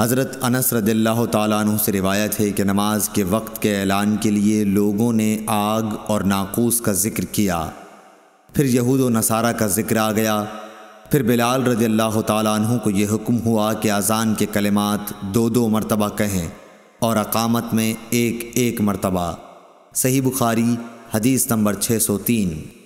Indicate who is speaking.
Speaker 1: हज़रत अनस रदिल्ला तु से रिवायत है कि नमाज के वक्त के ऐलान के लिए लोगों ने आग और नाकूस का ज़िक्र किया फिर यहूद व नसारा का ज़िक्र आ गया फिर बिलाल रदिल्ला तु को यह हुक्म हुआ कि अज़ान के कलमात दो दो मरतबा कहें और अकामत में एक एक मरतबा सही बुखारी हदीस नंबर 603